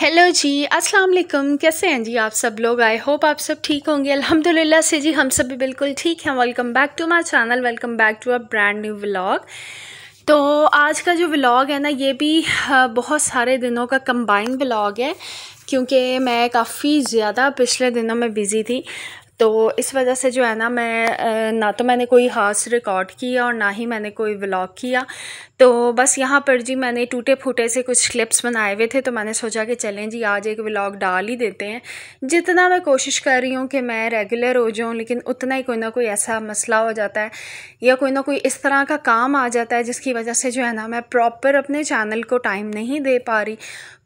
Hello जी अस्सलाम वालेकुम कैसे हैं जी आप सब लोग आई होप आप सब ठीक होंगे अल्हम्दुलिल्लाह से जी हम सब भी बिल्कुल ठीक हैं welcome back to my channel welcome back to a brand new vlog तो आज का जो व्लॉग है ना ये भी बहुत सारे दिनों का कंबाइंड व्लॉग है क्योंकि मैं काफ़ी ज़्यादा पिछले दिनों में बिज़ी थी तो इस वजह से जो है ना मैं ना तो मैंने कोई हास रिकॉर्ड किया और ना ही मैंने कोई व्लॉग किया तो बस यहाँ पर जी मैंने टूटे फूटे से कुछ क्लिप्स बनाए हुए थे तो मैंने सोचा कि चलें जी आज एक व्लॉग डाल ही देते हैं जितना मैं कोशिश कर रही हूँ कि मैं रेगुलर हो जाऊँ लेकिन उतना ही कोई ना कोई ऐसा मसला हो जाता है या कोई ना कोई इस तरह का काम आ जाता है जिसकी वजह से जो है ना मैं प्रॉपर अपने चैनल को टाइम नहीं दे पा रही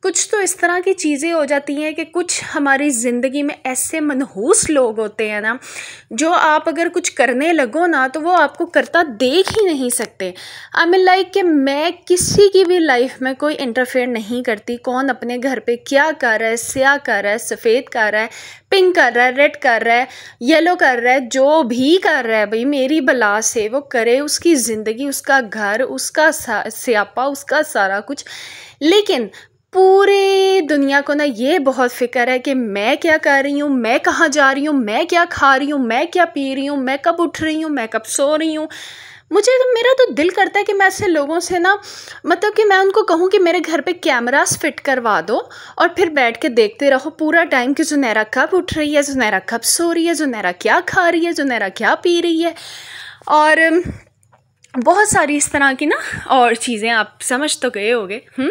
कुछ तो इस तरह की चीज़ें हो जाती हैं कि कुछ हमारी ज़िंदगी में ऐसे मनहूस लोग होते सकते हैं ना जो आप अगर कुछ करने लगो ना तो वो आपको करता देख ही नहीं सकते आई मीन लाइक कि मैं किसी की भी लाइफ में कोई इंटरफेयर नहीं करती कौन अपने घर पे क्या कर रहा है स्या कर रहा है सफ़ेद कर रहा है पिंक कर रहा है रेड कर रहा है येलो कर रहा है जो भी कर रहा है भाई मेरी बला से वो करे उसकी ज़िंदगी उसका घर उसका स्यापा उसका सारा कुछ लेकिन पूरे दुनिया को ना ये बहुत फ़िक्र है कि मैं क्या कर रही हूँ मैं कहाँ जा रही हूँ मैं क्या खा रही हूँ मैं क्या पी रही हूँ मैं कब उठ रही हूँ मैं कब सो रही हूँ मुझे तो मेरा तो दिल करता है कि मैं ऐसे लोगों से ना मतलब कि मैं उनको कहूँ कि मेरे घर पे कैमरास फिट करवा दो और फिर बैठ के देखते रहो पूरा टाइम कि जुनैरा कब उठ रही है जुनैरा कब सो रही है जुनैरा क्या खा रही है जुनैरा क्या पी रही है और बहुत सारी इस तरह की ना और चीज़ें आप समझ तो गए होगे हम्म?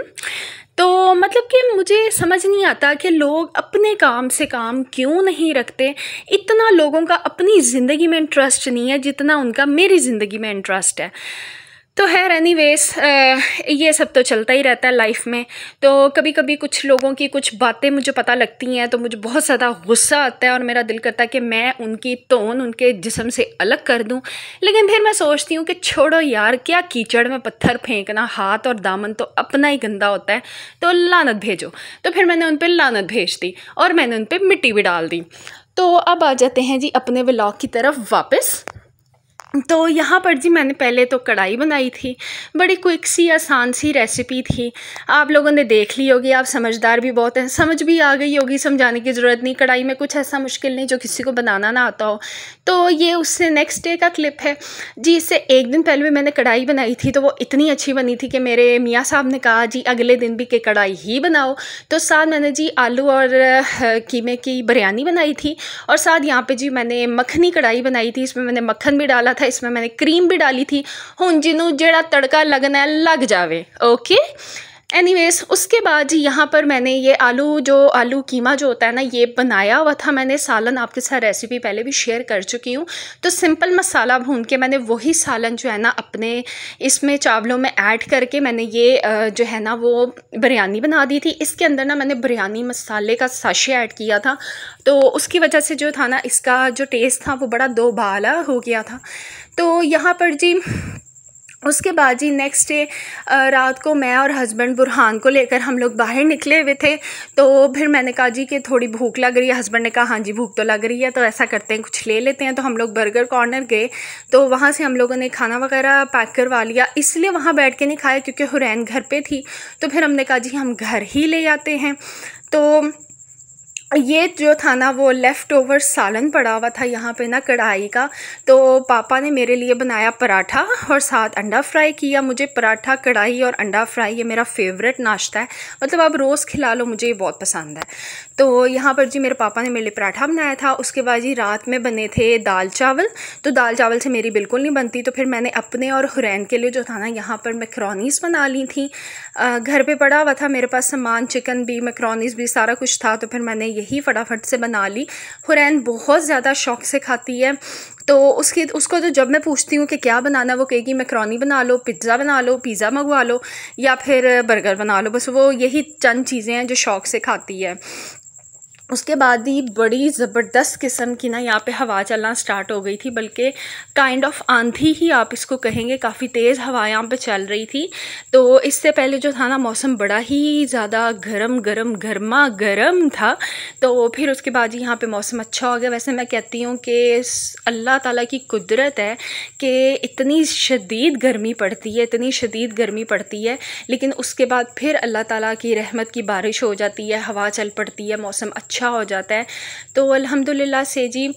तो मतलब कि मुझे समझ नहीं आता कि लोग अपने काम से काम क्यों नहीं रखते इतना लोगों का अपनी ज़िंदगी में इंटरेस्ट नहीं है जितना उनका मेरी ज़िंदगी में इंटरेस्ट है तो है एनी वेज ये सब तो चलता ही रहता है लाइफ में तो कभी कभी कुछ लोगों की कुछ बातें मुझे पता लगती हैं तो मुझे बहुत ज़्यादा गुस्सा आता है और मेरा दिल करता है कि मैं उनकी तोन उनके जिसम से अलग कर दूं लेकिन फिर मैं सोचती हूँ कि छोड़ो यार क्या कीचड़ में पत्थर फेंकना हाथ और दामन तो अपना ही गंदा होता है तो लानत भेजो तो फिर मैंने उन पर लानत भेज दी और मैंने उन पर मिट्टी भी डाल दी तो अब आ जाते हैं जी अपने व्लॉग की तरफ वापस तो यहाँ पर जी मैंने पहले तो कढ़ाई बनाई थी बड़ी क्विक सी आसान सी रेसिपी थी आप लोगों ने देख ली होगी आप समझदार भी बहुत हैं समझ भी आ गई होगी समझाने की ज़रूरत नहीं कढ़ाई में कुछ ऐसा मुश्किल नहीं जो किसी को बनाना ना आता हो तो ये उससे नेक्स्ट डे का क्लिप है जी इससे एक दिन पहले भी मैंने कढ़ाई बनाई थी तो वो इतनी अच्छी बनी थी कि मेरे मियाँ साहब ने कहा जी अगले दिन भी कि कढ़ाई ही बनाओ तो साथ मैंने जी आलू और कीमे की बिरयानी बनाई थी और साथ यहाँ पर जी मैंने मखनी कढ़ाई बनाई थी इसमें मैंने मक्खन भी डाला था था इसमें मैंने क्रीम भी डाली थी हूँ जिन्होंने जोड़ा तड़का लगना है लग जाए ओके एनीवेज़ उसके बाद यहाँ पर मैंने ये आलू जो आलू कीमा जो होता है ना ये बनाया हुआ था मैंने सालन आपके साथ रेसिपी पहले भी शेयर कर चुकी हूँ तो सिंपल मसाला भून के मैंने वही सालन जो है ना अपने इसमें चावलों में ऐड करके मैंने ये जो है ना वो बिरयानी बना दी थी इसके अंदर ना मैंने बिरयानी मसाले का साशे ऐड किया था तो उसकी वजह से जो था ना इसका जो टेस्ट था वो बड़ा दोबाला हो गया था तो यहाँ पर जी उसके बाद जी नेक्स्ट डे रात को मैं और हस्बैंड बुरहान को लेकर हम लोग बाहर निकले हुए थे तो फिर मैंने कहा जी कि थोड़ी भूख लग रही है हस्बैंड ने कहा हाँ जी भूख तो लग रही है तो ऐसा करते हैं कुछ ले लेते हैं तो हम लोग बर्गर कॉर्नर गए तो वहाँ से हम लोगों ने खाना वगैरह पैक करवा लिया इसलिए वहाँ बैठ के नहीं खाया क्योंकि हुरैन घर पर थी तो फिर हमने कहा जी हम घर ही ले आते हैं तो ये जो था ना वो लेफ़्ट ओवर सालन पड़ा हुआ था यहाँ पे ना कढ़ाई का तो पापा ने मेरे लिए बनाया पराठा और साथ अंडा फ्राई किया मुझे पराठा कढ़ाई और अंडा फ्राई ये मेरा फेवरेट नाश्ता है मतलब आप रोज़ खिला लो मुझे ये बहुत पसंद है तो यहाँ पर जी मेरे पापा ने मेरे लिए पराठा बनाया था उसके बाद जी रात में बने थे दाल चावल तो दाल चावल से मेरी बिल्कुल नहीं बनती तो फिर मैंने अपने और हुरैन के लिए जो था ना यहाँ पर मैक्रोनीस बना ली थी घर पर पड़ा हुआ था मेरे पास सामान चिकन भी मैक्रोनीस भी सारा कुछ था तो फिर मैंने यही फटाफट से बना ली हुरैन बहुत ज़्यादा शौक से खाती है तो उसकी उसको तो जब मैं पूछती हूँ कि क्या बनाना वो कहेगी मैक्रोनी बना लो पिज्ज़ा बना लो पिज़्ज़ा मंगवा लो या फिर बर्गर बना लो बस वो यही चंद चीज़ें हैं जो शौक से खाती है उसके बाद ही बड़ी ज़बरदस्त किस्म की ना यहाँ पे हवा चलना स्टार्ट हो गई थी बल्कि काइंड ऑफ आंधी ही आप इसको कहेंगे काफ़ी तेज़ हवा यहाँ पे चल रही थी तो इससे पहले जो था ना मौसम बड़ा ही ज़्यादा गरम गरम गर्मा गरम था तो फिर उसके बाद ही यहाँ पे मौसम अच्छा हो गया वैसे मैं कहती हूँ कि अल्लाह ताला की कुदरत है कि इतनी शदीद गर्मी पड़ती है इतनी शदीद गर्मी पड़ती है लेकिन उसके बाद फिर अल्लाह तला की रहमत की बारिश हो जाती है हवा चल पड़ती है मौसम अच्छा अच्छा हो जाता है तो अल्हम्दुलिल्लाह से जी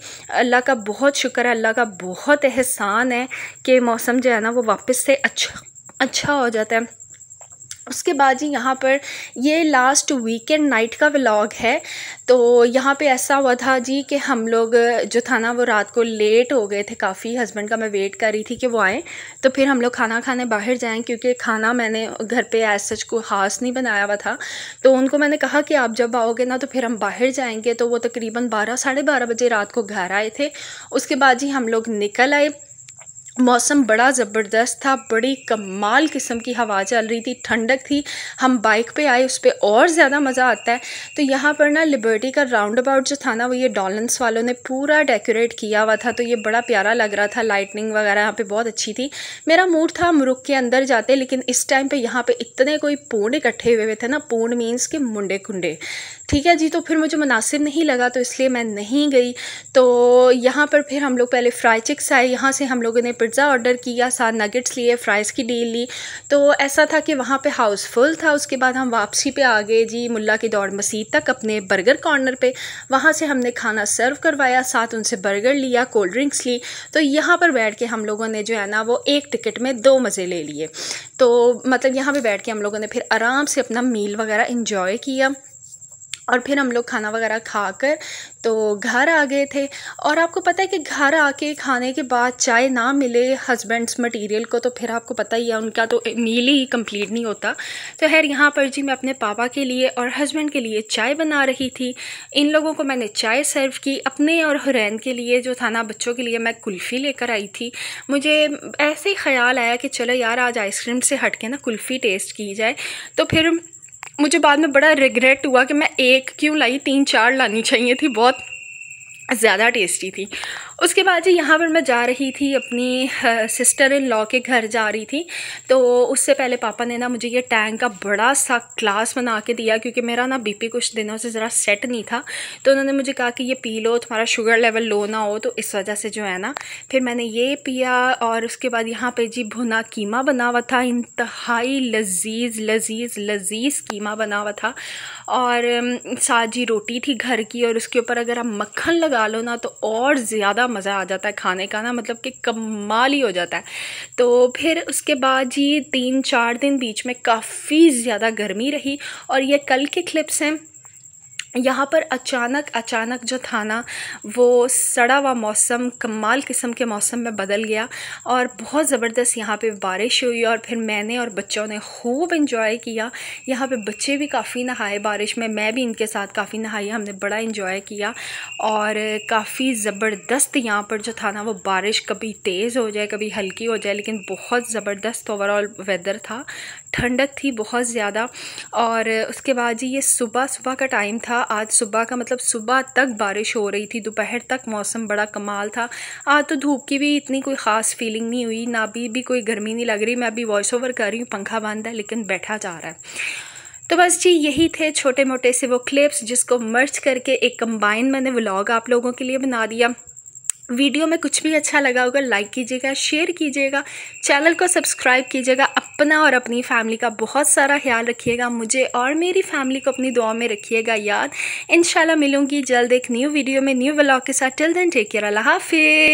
अल्लाह का बहुत शुक्र है अल्लाह का बहुत एहसान है कि मौसम जो है ना वो वापस से अच्छा अच्छा हो जाता है उसके बाद जी यहाँ पर ये लास्ट वीकेंड नाइट का व्लॉग है तो यहाँ पे ऐसा हुआ था जी कि हम लोग जो था ना वो रात को लेट हो गए थे काफ़ी हस्बैंड का मैं वेट कर रही थी कि वो आए तो फिर हम लोग खाना खाने बाहर जाएं क्योंकि खाना मैंने घर पे ऐस सच को खास नहीं बनाया हुआ था तो उनको मैंने कहा कि आप जब आओगे ना तो फिर हम बाहर जाएँगे तो वो तकरीबन बारह साढ़े बारह बजे रात को घर आए थे उसके बाद जी हम लोग निकल आए मौसम बड़ा ज़बरदस्त था बड़ी कमाल किस्म की हवा चल रही थी ठंडक थी हम बाइक पे आए उस पर और ज़्यादा मज़ा आता है तो यहाँ पर ना लिबर्टी का राउंड अबाउट जो था ना वो ये डॉलेंस वालों ने पूरा डेकोरेट किया हुआ था तो ये बड़ा प्यारा लग रहा था लाइटनिंग वगैरह यहाँ पे बहुत अच्छी थी मेरा मूड था हम रुक के अंदर जाते लेकिन इस टाइम पर यहाँ पर इतने कोई पूर्ण इकट्ठे हुए हुए थे ना पूर्ण मीन्स के मुंडे कुंडे ठीक है जी तो फिर मुझे मुनासिब नहीं लगा तो इसलिए मैं नहीं गई तो यहाँ पर फिर हम लोग पहले फ्राई चिक्स आए यहाँ से हम लोगों ने पिज़्ज़ा ऑर्डर किया साथ नगेट्स लिए फ़्राइज़ की डील ली तो ऐसा था कि वहाँ पे हाउसफुल था उसके बाद हम वापसी पे आ गए जी मुल्ला की दौड़ मसीद तक अपने बर्गर कॉर्नर पे वहाँ से हमने खाना सर्व करवाया साथ उनसे बर्गर लिया कोल्ड ड्रिंक्स ली तो यहाँ पर बैठ के हम लोगों ने जो है ना वो एक टिकट में दो मज़े ले लिए तो मतलब यहाँ पर बैठ के हम लोगों ने फिर आराम से अपना मील वगैरह इन्जॉय किया और फिर हम लोग खाना वगैरह खा कर तो घर आ गए थे और आपको पता है कि घर आके खाने के बाद चाय ना मिले हस्बैंड्स मटेरियल को तो फिर आपको पता ही है उनका तो मील ही कंप्लीट नहीं होता तो खैर यहाँ पर जी मैं अपने पापा के लिए और हस्बैंड के लिए चाय बना रही थी इन लोगों को मैंने चाय सर्व की अपने और हुरैन के लिए जो था ना बच्चों के लिए मैं कुल्फ़ी लेकर आई थी मुझे ऐसे ही ख्याल आया कि चलो यार आज आइसक्रीम से हट के ना कुल्फ़ी टेस्ट की जाए तो फिर मुझे बाद में बड़ा रिग्रेट हुआ कि मैं एक क्यों लाई तीन चार लानी चाहिए थी बहुत ज़्यादा टेस्टी थी उसके बाद जी यहाँ पर मैं जा रही थी अपनी सिस्टर इन लॉ के घर जा रही थी तो उससे पहले पापा ने ना मुझे ये टैंक का बड़ा सा क्लास बना के दिया क्योंकि मेरा ना बीपी कुछ दिनों से ज़रा सेट नहीं था तो उन्होंने मुझे कहा कि ये पी लो तुम्हारा शुगर लेवल लो ना हो तो इस वजह से जो है ना फिर मैंने ये पिया और उसके बाद यहाँ पर जी भुना कीमा बना हुआ था इंतहाई लजीज लजीज लजीज कीमा बना हुआ था और साजी रोटी थी घर की और उसके ऊपर अगर आप मक्खन लगा लो ना तो और ज़्यादा ज़्यादा मज़ा आ जाता है खाने का ना मतलब कि कमाल ही हो जाता है तो फिर उसके बाद जी तीन चार दिन बीच में काफ़ी ज़्यादा गर्मी रही और ये कल के क्लिप्स हैं यहाँ पर अचानक अचानक जो था ना वो सड़ा हुआ मौसम कमाल किस्म के मौसम में बदल गया और बहुत ज़बरदस्त यहाँ पे बारिश हुई और फिर मैंने और बच्चों ने खूब इन्जॉय किया यहाँ पे बच्चे भी काफ़ी नहाए बारिश में मैं भी इनके साथ काफ़ी नहाई हमने बड़ा इन्जॉय किया और काफ़ी ज़बरदस्त यहाँ पर जो था ना वो बारिश कभी तेज़ हो जाए कभी हल्की हो जाए लेकिन बहुत ज़बरदस्त ओवरऑल वेदर था ठंडक थी बहुत ज़्यादा और उसके बाद जी ये सुबह सुबह का टाइम था आज सुबह का मतलब सुबह तक बारिश हो रही थी दोपहर तक मौसम बड़ा कमाल था आज तो धूप की भी इतनी कोई ख़ास फीलिंग नहीं हुई ना अभी भी कोई गर्मी नहीं लग रही मैं अभी वॉइस ओवर कर रही हूँ पंखा बंद है लेकिन बैठा जा रहा है तो बस जी यही थे छोटे मोटे से वो क्लिप्स जिसको मर्च करके एक कंबाइन मैंने व्लॉग आप लोगों के लिए बना दिया वीडियो में कुछ भी अच्छा लगा होगा लाइक कीजिएगा शेयर कीजिएगा चैनल को सब्सक्राइब कीजिएगा अपना और अपनी फैमिली का बहुत सारा ख्याल रखिएगा मुझे और मेरी फैमिली को अपनी दुआ में रखिएगा याद इन मिलूंगी जल्द एक न्यू वीडियो में न्यू व्लॉग के साथ टिल देन टेक केयर अल्लाह हाफिज़